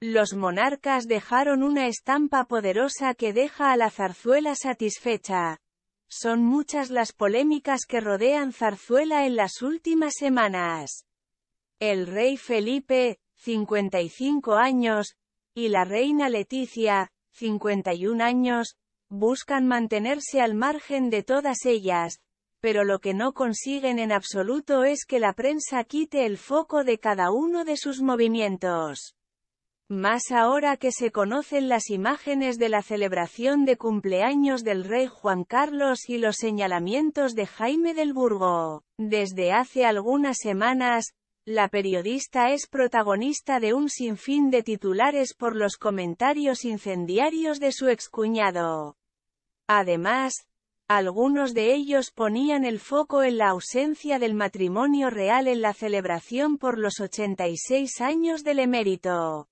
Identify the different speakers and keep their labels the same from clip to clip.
Speaker 1: Los monarcas dejaron una estampa poderosa que deja a la zarzuela satisfecha. Son muchas las polémicas que rodean zarzuela en las últimas semanas. El rey Felipe, 55 años, y la reina Leticia, 51 años, buscan mantenerse al margen de todas ellas, pero lo que no consiguen en absoluto es que la prensa quite el foco de cada uno de sus movimientos. Más ahora que se conocen las imágenes de la celebración de cumpleaños del rey Juan Carlos y los señalamientos de Jaime del Burgo. Desde hace algunas semanas, la periodista es protagonista de un sinfín de titulares por los comentarios incendiarios de su excuñado. Además, algunos de ellos ponían el foco en la ausencia del matrimonio real en la celebración por los 86 años del emérito.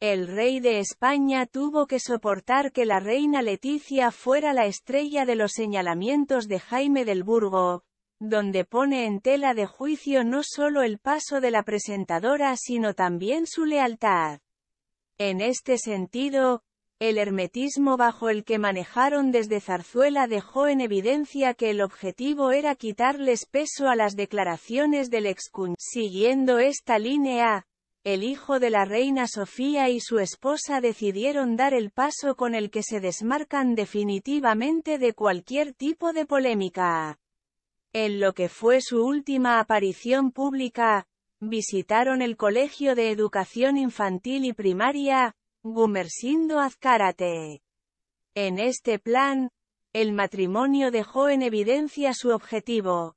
Speaker 1: El rey de España tuvo que soportar que la reina Leticia fuera la estrella de los señalamientos de Jaime del Burgo, donde pone en tela de juicio no solo el paso de la presentadora sino también su lealtad. En este sentido, el hermetismo bajo el que manejaron desde Zarzuela dejó en evidencia que el objetivo era quitarles peso a las declaraciones del ex Siguiendo esta línea, el hijo de la reina Sofía y su esposa decidieron dar el paso con el que se desmarcan definitivamente de cualquier tipo de polémica. En lo que fue su última aparición pública, visitaron el Colegio de Educación Infantil y Primaria, Gumersindo Azcárate. En este plan, el matrimonio dejó en evidencia su objetivo,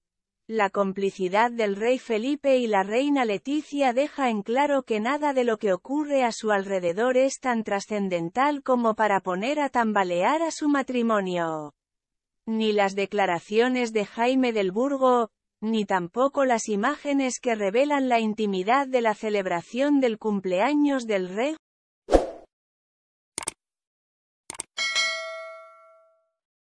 Speaker 1: la complicidad del rey Felipe y la reina Leticia deja en claro que nada de lo que ocurre a su alrededor es tan trascendental como para poner a tambalear a su matrimonio. Ni las declaraciones de Jaime del Burgo, ni tampoco las imágenes que revelan la intimidad de la celebración del cumpleaños del rey